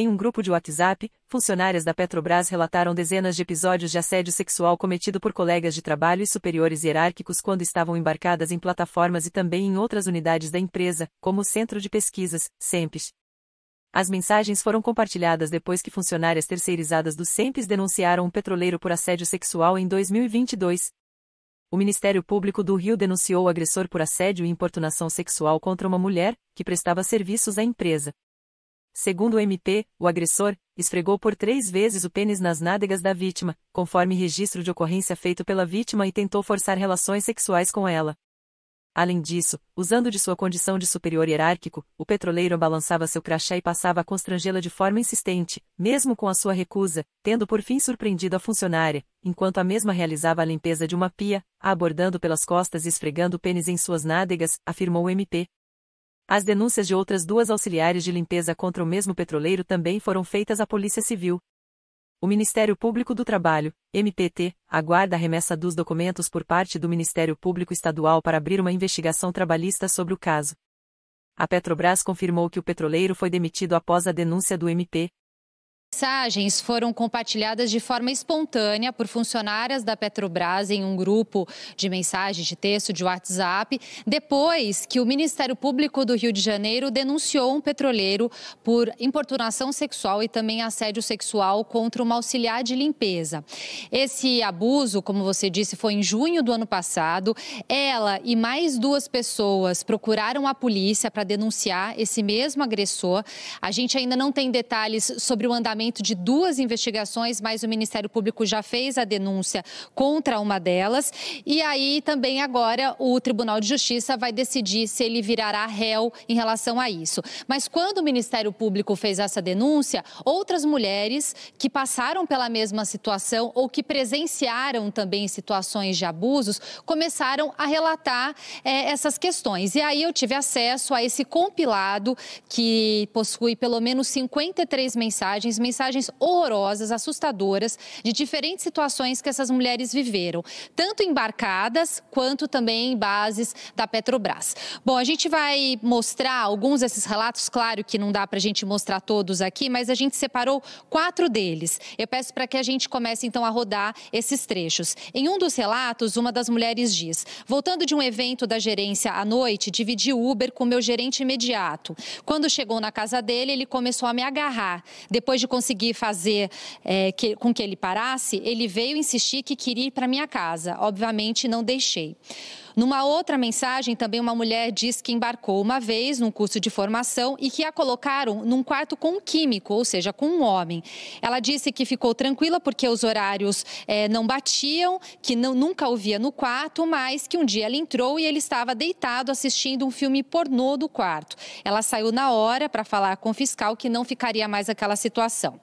Em um grupo de WhatsApp, funcionárias da Petrobras relataram dezenas de episódios de assédio sexual cometido por colegas de trabalho e superiores hierárquicos quando estavam embarcadas em plataformas e também em outras unidades da empresa, como o Centro de Pesquisas, SEMPES. As mensagens foram compartilhadas depois que funcionárias terceirizadas do SEMPES denunciaram um petroleiro por assédio sexual em 2022, o Ministério Público do Rio denunciou o agressor por assédio e importunação sexual contra uma mulher, que prestava serviços à empresa. Segundo o MP, o agressor esfregou por três vezes o pênis nas nádegas da vítima, conforme registro de ocorrência feito pela vítima e tentou forçar relações sexuais com ela. Além disso, usando de sua condição de superior hierárquico, o petroleiro balançava seu crachá e passava a constrangê-la de forma insistente, mesmo com a sua recusa, tendo por fim surpreendido a funcionária, enquanto a mesma realizava a limpeza de uma pia, a abordando pelas costas e esfregando o pênis em suas nádegas, afirmou o MP, as denúncias de outras duas auxiliares de limpeza contra o mesmo petroleiro também foram feitas à Polícia Civil. O Ministério Público do Trabalho, MPT, aguarda a remessa dos documentos por parte do Ministério Público Estadual para abrir uma investigação trabalhista sobre o caso. A Petrobras confirmou que o petroleiro foi demitido após a denúncia do MP, mensagens foram compartilhadas de forma espontânea por funcionárias da Petrobras em um grupo de mensagens de texto de WhatsApp, depois que o Ministério Público do Rio de Janeiro denunciou um petroleiro por importunação sexual e também assédio sexual contra uma auxiliar de limpeza. Esse abuso, como você disse, foi em junho do ano passado. Ela e mais duas pessoas procuraram a polícia para denunciar esse mesmo agressor. A gente ainda não tem detalhes sobre o andamento andamento de duas investigações, mas o Ministério Público já fez a denúncia contra uma delas. E aí também agora o Tribunal de Justiça vai decidir se ele virará réu em relação a isso. Mas quando o Ministério Público fez essa denúncia, outras mulheres que passaram pela mesma situação ou que presenciaram também situações de abusos começaram a relatar é, essas questões. E aí eu tive acesso a esse compilado que possui pelo menos 53 mensagens, mensagens mensagens horrorosas, assustadoras, de diferentes situações que essas mulheres viveram, tanto embarcadas quanto também em bases da Petrobras. Bom, a gente vai mostrar alguns desses relatos, claro que não dá para a gente mostrar todos aqui, mas a gente separou quatro deles. Eu peço para que a gente comece então a rodar esses trechos. Em um dos relatos, uma das mulheres diz: Voltando de um evento da gerência à noite, dividi o Uber com meu gerente imediato. Quando chegou na casa dele, ele começou a me agarrar. Depois de conseguir consegui fazer é, que, com que ele parasse, ele veio insistir que queria ir para minha casa. Obviamente, não deixei. Numa outra mensagem, também uma mulher diz que embarcou uma vez num curso de formação e que a colocaram num quarto com um químico, ou seja, com um homem. Ela disse que ficou tranquila porque os horários é, não batiam, que não, nunca o via no quarto, mas que um dia ela entrou e ele estava deitado assistindo um filme pornô do quarto. Ela saiu na hora para falar com o fiscal que não ficaria mais aquela situação.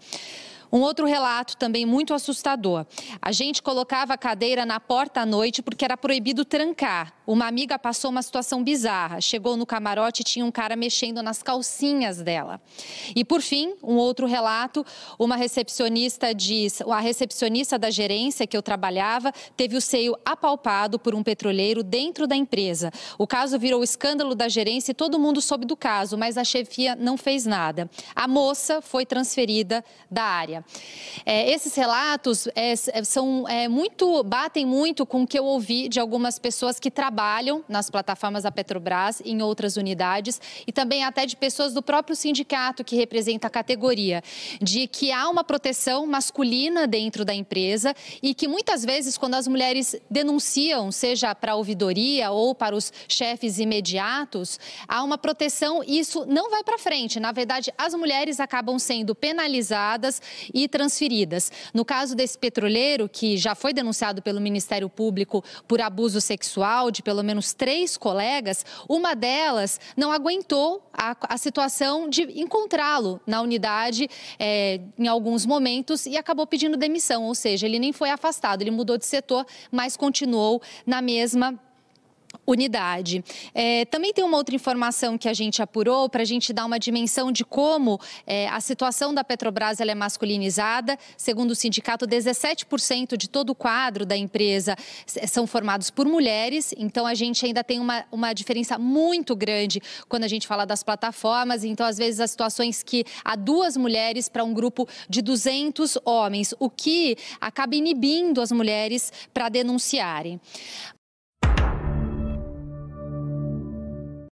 Um outro relato também muito assustador. A gente colocava a cadeira na porta à noite porque era proibido trancar uma amiga passou uma situação bizarra. Chegou no camarote e tinha um cara mexendo nas calcinhas dela. E por fim, um outro relato, uma recepcionista diz, a recepcionista da gerência que eu trabalhava teve o seio apalpado por um petroleiro dentro da empresa. O caso virou escândalo da gerência e todo mundo soube do caso, mas a chefia não fez nada. A moça foi transferida da área. É, esses relatos é, é são é, muito batem muito com o que eu ouvi de algumas pessoas que trabalham trabalham nas plataformas da Petrobras, em outras unidades, e também até de pessoas do próprio sindicato que representa a categoria, de que há uma proteção masculina dentro da empresa e que muitas vezes, quando as mulheres denunciam, seja para a ouvidoria ou para os chefes imediatos, há uma proteção e isso não vai para frente. Na verdade, as mulheres acabam sendo penalizadas e transferidas. No caso desse petroleiro, que já foi denunciado pelo Ministério Público por abuso sexual de pelo menos três colegas, uma delas não aguentou a, a situação de encontrá-lo na unidade é, em alguns momentos e acabou pedindo demissão, ou seja, ele nem foi afastado, ele mudou de setor, mas continuou na mesma unidade. É, também tem uma outra informação que a gente apurou para a gente dar uma dimensão de como é, a situação da Petrobras é masculinizada. Segundo o sindicato, 17% de todo o quadro da empresa é, são formados por mulheres, então a gente ainda tem uma, uma diferença muito grande quando a gente fala das plataformas. Então, às vezes, as situações que há duas mulheres para um grupo de 200 homens, o que acaba inibindo as mulheres para denunciarem.